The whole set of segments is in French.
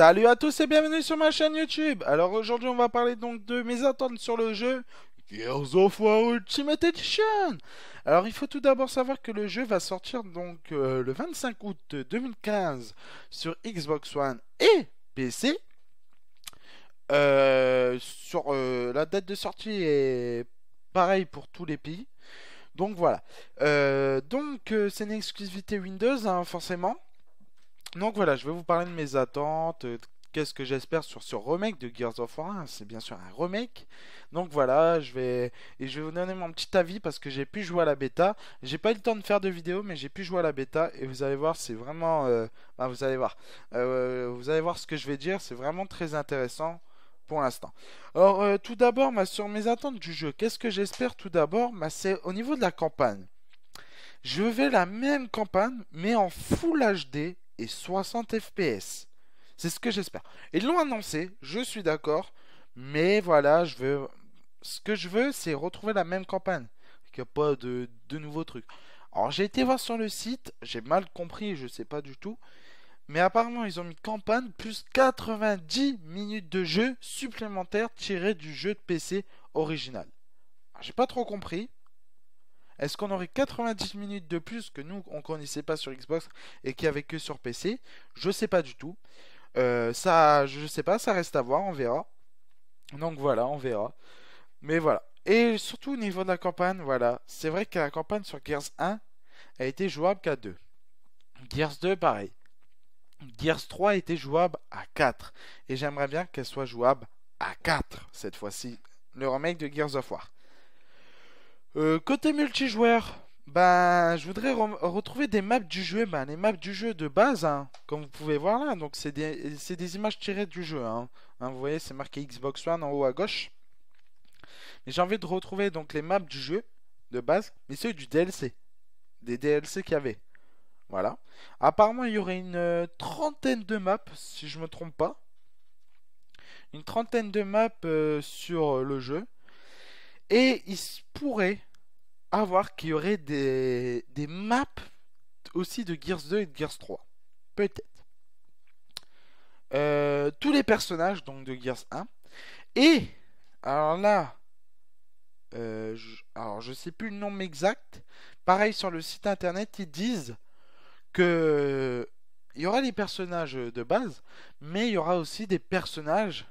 Salut à tous et bienvenue sur ma chaîne YouTube Alors aujourd'hui on va parler donc de mes attentes sur le jeu Gears of War Ultimate Edition Alors il faut tout d'abord savoir que le jeu va sortir donc euh, le 25 août 2015 sur Xbox One et PC euh, sur, euh, La date de sortie est pareille pour tous les pays Donc voilà Donc c'est une exclusivité Windows hein, forcément donc voilà, je vais vous parler de mes attentes, euh, qu'est-ce que j'espère sur ce remake de Gears of War C'est bien sûr un remake. Donc voilà, je vais et je vais vous donner mon petit avis parce que j'ai pu jouer à la bêta. J'ai pas eu le temps de faire de vidéo, mais j'ai pu jouer à la bêta et vous allez voir, c'est vraiment, euh, vous allez voir, euh, vous allez voir ce que je vais dire. C'est vraiment très intéressant pour l'instant. Alors tout d'abord, ma sur mes attentes du jeu, qu'est-ce que j'espère tout d'abord c'est au niveau de la campagne. Je vais la même campagne, mais en Full HD 60 FPS. C'est ce que j'espère. Ils l'ont annoncé, je suis d'accord, mais voilà, je veux. Ce que je veux, c'est retrouver la même campagne. Qu'il a pas de, nouveaux trucs. Alors j'ai été voir sur le site, j'ai mal compris, je sais pas du tout. Mais apparemment ils ont mis campagne plus 90 minutes de jeu supplémentaires tiré du jeu de PC original. J'ai pas trop compris, est-ce qu'on aurait 90 minutes de plus que nous on connaissait pas sur Xbox et qui n'y avait que sur PC Je ne sais pas du tout. Je euh, ça, je sais pas, ça reste à voir, on verra. Donc voilà, on verra. Mais voilà. Et surtout au niveau de la campagne, voilà. C'est vrai que la campagne sur Gears 1 a été jouable qu'à 2. Gears 2, pareil. Gears 3 était jouable à 4. Et j'aimerais bien qu'elle soit jouable à 4 cette fois-ci. Le remake de Gears of War. Euh, côté multijoueur, ben, je voudrais retrouver des maps du jeu, ben, les maps du jeu de base, hein, comme vous pouvez voir là. Donc, c'est des, images tirées du jeu. Hein. Hein, vous voyez, c'est marqué Xbox One en haut à gauche. Mais j'ai envie de retrouver donc les maps du jeu de base, mais ceux du DLC. Des DLC qu'il y avait. Voilà. Apparemment, il y aurait une euh, trentaine de maps, si je ne me trompe pas. Une trentaine de maps euh, sur le jeu. Et il pourrait avoir qu'il y aurait des, maps aussi de Gears 2 et de Gears 3. Peut-être. Euh, tous les personnages donc de Gears 1. Et, alors là, euh, je, alors je sais plus le nom exact. Pareil sur le site internet, ils disent que il y aura les personnages de base, mais il y aura aussi des personnages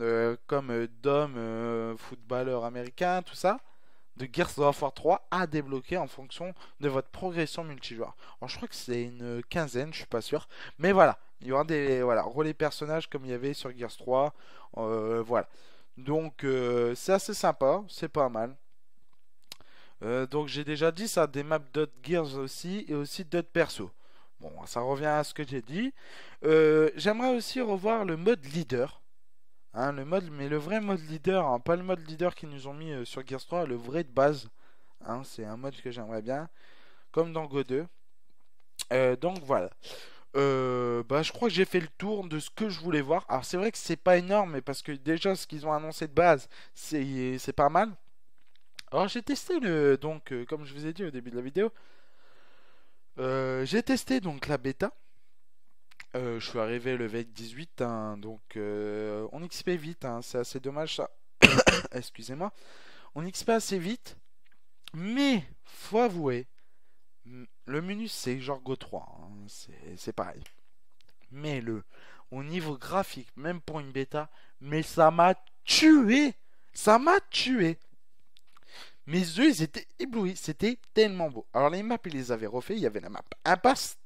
euh, comme euh, Dom, euh, footballeur américain, tout ça, de Gears of War 3 à débloquer en fonction de votre progression multijoueur. je crois que c'est une quinzaine, je suis pas sûr. Mais voilà, il y aura des voilà, relais personnages comme il y avait sur Gears 3. voilà. Donc c'est assez sympa, c'est pas mal. donc j'ai déjà dit ça, des maps d'autres Gears aussi et aussi d'autres persos. Bon, ça revient à ce que j'ai dit. J'aimerais aussi revoir le mode leader Hein, le mode, mais le vrai mode leader, hein, pas le mode leader qu'ils nous ont mis euh, sur Gears 3, le vrai de base. Hein, c'est un mode que j'aimerais bien, comme dans Go 2. Euh, donc voilà. Euh, bah, je crois que j'ai fait le tour de ce que je voulais voir. Alors c'est vrai que c'est pas énorme, Mais parce que déjà ce qu'ils ont annoncé de base, c'est pas mal. Alors j'ai testé le, donc comme je vous ai dit au début de la vidéo, j'ai testé donc la bêta. Euh, je suis arrivé le level 18, hein, donc euh, on XP vite, hein, c'est assez dommage ça. Excusez-moi. On XP assez vite, mais faut avouer, le menu c'est genre Go 3, hein, c'est pareil. Mais le, au niveau graphique, même pour une bêta, mais ça m'a tué Ça m'a tué mes yeux, ils étaient éblouis. C'était tellement beau. Alors, les maps, ils les avaient refait. Il y avait la map impasse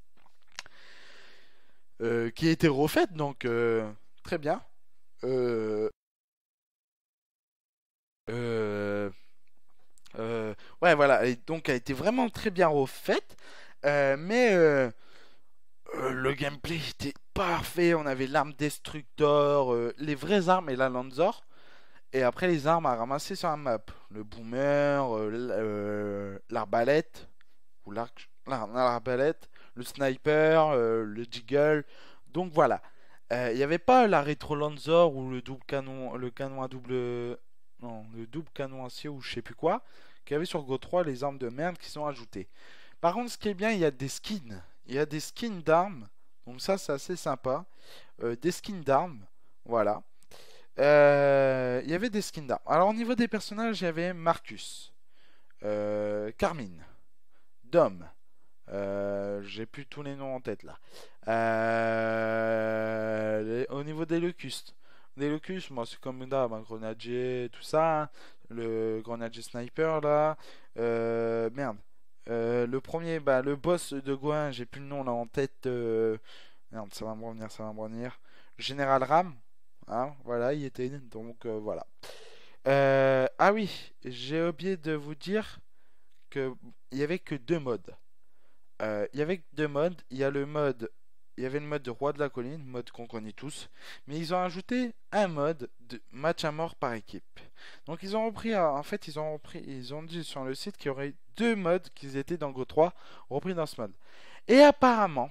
euh, qui a été refaite, donc euh, très bien. Euh, ouais, voilà, et donc a été vraiment très bien refaite, mais le gameplay était parfait. On avait l'arme destructor, les vraies armes et la Lanzor. Et après les armes à ramasser sur la map. Le boomer, l'arbalète, ou l'arc, l'arbalète, le sniper, euh, le jiggle. Donc voilà. Il euh, n'y avait pas la rétro ou le double canon, le canon à double. Non, le double canon acier ou je sais plus quoi. Qu'il y avait sur Go 3 les armes de merde qui sont ajoutées. Par contre, ce qui est bien, il y a des skins. Il y a des skins d'armes. Donc ça, c'est assez sympa. Euh, des skins d'armes. Voilà. Il y avait des skins d'armes. Alors au niveau des personnages, il y avait Marcus, Carmine, Dom, euh, j'ai plus tous les noms en tête là. Euh, au niveau des locustes, des locustes, moi c'est comme un grenadier, tout ça, hein. le grenadier sniper là. Euh, merde. le premier, bah, le boss de Gouin, j'ai plus le nom là en tête. Merde, ça va me revenir, ça va me revenir. Général Ram, hein, voilà, il était, donc voilà. ah oui, j'ai oublié de vous dire que il y avait que deux modes. Euh, il y avait deux modes. Il y a le mode, il y avait le mode de roi de la colline, mode qu'on connaît tous, mais ils ont ajouté un mode de match à mort par équipe. Donc ils ont repris, euh, en fait, ils ont repris, ils ont dit sur le site qu'il y aurait deux modes qu'ils étaient dans Go 3 repris dans ce mode. Et apparemment,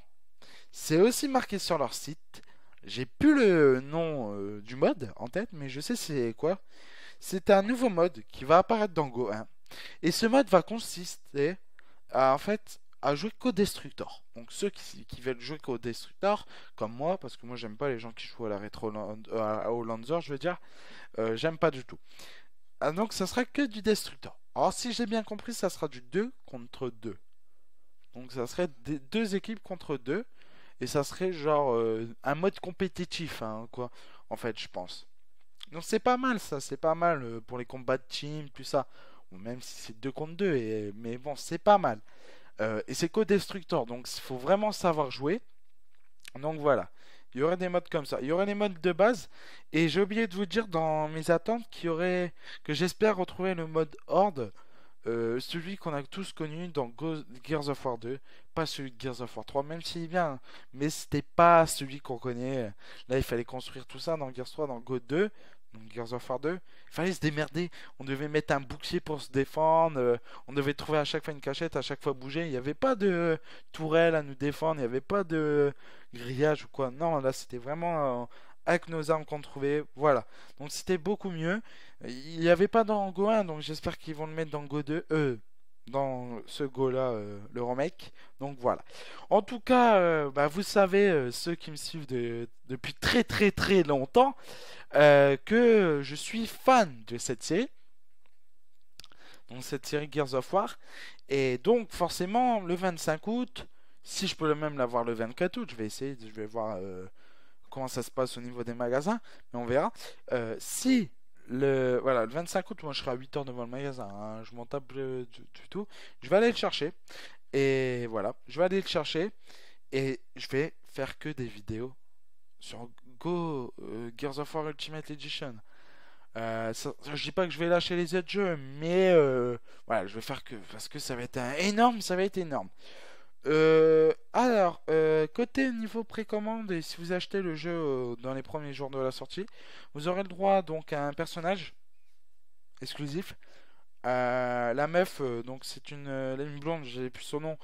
c'est aussi marqué sur leur site. J'ai plus le nom euh, du mode en tête, mais je sais c'est quoi. C'est un nouveau mode qui va apparaître dans Go 1. Et ce mode va consister à, en fait, à jouer qu'au destructeur Donc ceux qui, veulent jouer qu'au destructeur comme moi, parce que moi j'aime pas les gens qui jouent à la rétro à euh, au je veux dire, euh, j'aime pas du tout. Ah, donc ça sera que du destructeur Alors si j'ai bien compris, ça sera du 2 contre 2. Donc ça serait des, deux équipes contre 2. Et ça serait genre euh, un mode compétitif, hein, quoi, en fait, je pense. Donc c'est pas mal ça, c'est pas mal pour les combats de team, tout ça. Ou même si c'est 2 contre 2, et... mais bon, c'est pas mal. Euh, et c'est co destructeur donc il faut vraiment savoir jouer. Donc voilà, il y aurait des modes comme ça. Il y aurait les modes de base. Et j'ai oublié de vous dire dans mes attentes qu'il y aurait, que j'espère retrouver le mode Horde euh, celui qu'on a tous connu dans Gears of War 2, pas celui de Gears of War 3, même s'il est bien, mais c'était pas celui qu'on connaît. Là, il fallait construire tout ça dans Gears 3, dans Go 2, Dans Gears of War 2. Il fallait se démerder. On devait mettre un bouclier pour se défendre. Euh, on devait trouver à chaque fois une cachette, à chaque fois bouger. Il n'y avait pas de tourelle à nous défendre. Il n'y avait pas de grillage ou quoi. Non, là, c'était vraiment euh, avec nos armes qu'on trouvait. Voilà. Donc c'était beaucoup mieux. Il n'y avait pas dans Go 1, donc j'espère qu'ils vont le mettre dans Go 2. Euh, dans ce Go-là, euh, le remake. Donc voilà. En tout cas, euh, bah, vous savez, euh, ceux qui me suivent depuis très très très longtemps, que je suis fan de cette série. Donc cette série Gears of War. Et donc forcément, le 25 août, si je peux même l'avoir le 24 août, je vais essayer, je vais voir comment ça se passe au niveau des magasins, mais on verra. Euh, si le voilà le 25 août, moi je serai à 8h devant le magasin, hein, je m'en tape du, tout. Je vais aller le chercher et voilà, je vais aller le chercher et je vais faire que des vidéos sur Go euh, Gears of War Ultimate Edition. Euh, je dis pas que je vais lâcher les autres jeux, mais voilà, je vais faire que parce que ça va être un énorme, ça va être énorme. Euh, alors, euh, côté niveau précommande, et si vous achetez le jeu euh, dans les premiers jours de la sortie, vous aurez le droit donc à un personnage exclusif. la meuf, donc c'est une, je blonde, j'ai plus son nom,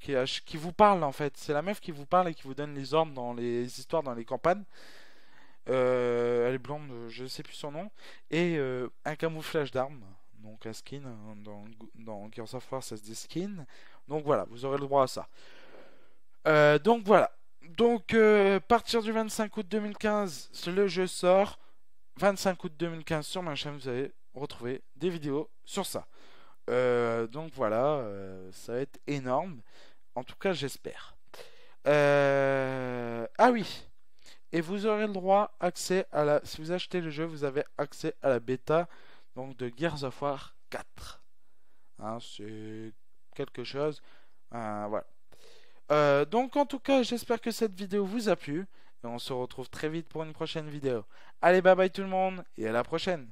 qui, qui, vous parle en fait. C'est la meuf qui vous parle et qui vous donne les ordres dans les histoires, dans les campagnes. elle est blonde, je sais plus son nom. Et un camouflage d'armes, donc un skin. Hein, dans, dans Gears of War, ça se dit skin. Donc voilà, vous aurez le droit à ça. Euh, donc voilà. Donc, euh, partir du 25 août 2015, le jeu sort. 25 août 2015 sur ma chaîne, vous allez retrouver des vidéos sur ça. Euh, donc voilà, ça va être énorme. En tout cas, j'espère. Ah oui. Et vous aurez le droit accès à la. Si vous achetez le jeu, vous avez accès à la bêta donc de Gears of War 4. Hein, c'est quelque chose. Euh, voilà. Euh, donc en tout cas, j'espère que cette vidéo vous a plu. Et on se retrouve très vite pour une prochaine vidéo. Allez, bye bye tout le monde et à la prochaine.